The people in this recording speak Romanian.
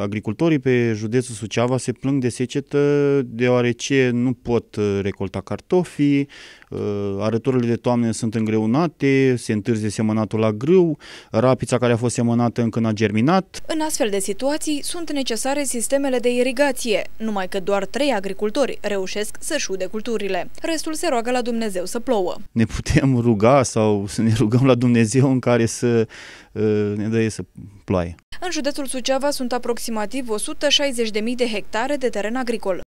Agricultorii pe județul Suceava se plâng de secetă deoarece nu pot uh, recolta cartofii, uh, arăturile de toamnă sunt îngreunate, se întârzie semănatul la grâu, rapița care a fost semănată încă n-a germinat. În astfel de situații sunt necesare sistemele de irigație, numai că doar trei agricultori reușesc să-și ude culturile. Restul se roagă la Dumnezeu să plouă. Ne putem ruga sau să ne rugăm la Dumnezeu în care să Uh, ne dă să ploaie. În județul Suceava sunt aproximativ 160.000 de hectare de teren agricol.